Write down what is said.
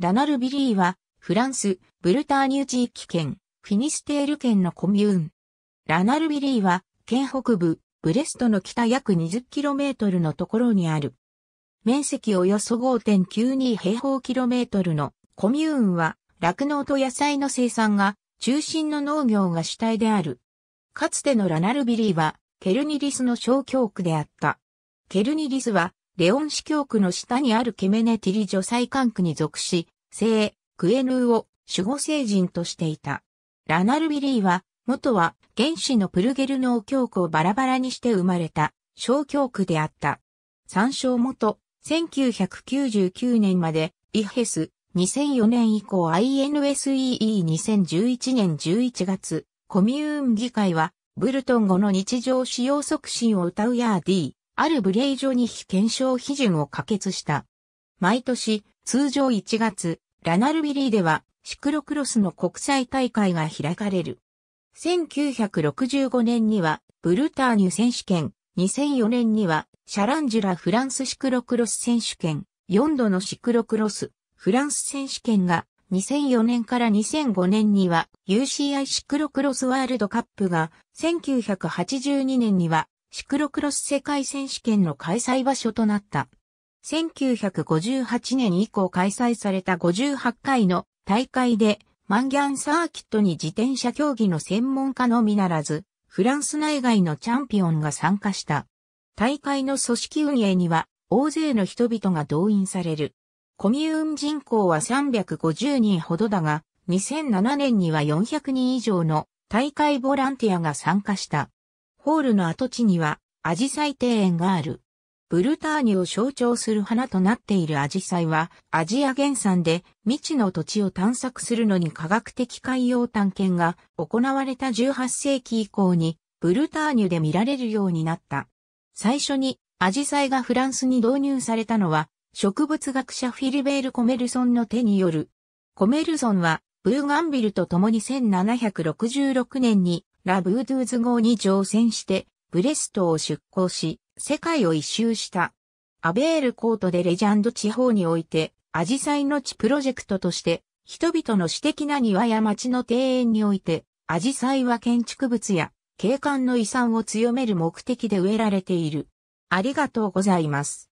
ラナルビリーは、フランス、ブルターニュ地域圏、フィニステール県のコミューン。ラナルビリーは、県北部、ブレストの北約 20km のところにある。面積およそ5.92平方キロメートルのコミューンは、酪農と野菜の生産が中心の農業が主体である。かつてのラナルビリーは、ケルニリスの小教区であった。ケルニリスは、レオン司教区の下にあるケメネティリ女祭管区に属し、聖、クエヌーを守護聖人としていた。ラナルビリーは、元は原始のプルゲルノー教区をバラバラにして生まれた小教区であった。参照元、1999年まで、イヘス、2004年以降 INSEE2011 年11月、コミューン議会は、ブルトン語の日常使用促進を謳うヤーディー、あるイジョに非検証批准を可決した。毎年、通常1月、ラナルビリーでは、シクロクロスの国際大会が開かれる。1965年には、ブルターニュ選手権、2004年には、シャランジュラフランスシクロクロス選手権、4度のシクロクロス、フランス選手権が、2004年から2005年には UCI シクロクロスワールドカップが、1982年にはシクロクロス世界選手権の開催場所となった。1958年以降開催された58回の大会で、マンギャンサーキットに自転車競技の専門家のみならず、フランス内外のチャンピオンが参加した。大会の組織運営には、大勢の人々が動員される。コミューン人口は350人ほどだが、2007年には400人以上の大会ボランティアが参加した。ホールの跡地には、アジサイ庭園がある。ブルターニュを象徴する花となっているアジサイは、アジア原産で未知の土地を探索するのに科学的海洋探検が行われた18世紀以降に、ブルターニュで見られるようになった。最初に、アジサイがフランスに導入されたのは、植物学者フィルベール・コメルソンの手による。コメルソンは、ブーガンビルと共に1766年にラブードゥーズ号に乗船して、ブレストを出港し、世界を一周した。アベールコートでレジャンド地方において、アジサイの地プロジェクトとして、人々の私的な庭や町の庭園において、アジサイは建築物や景観の遺産を強める目的で植えられている。ありがとうございます。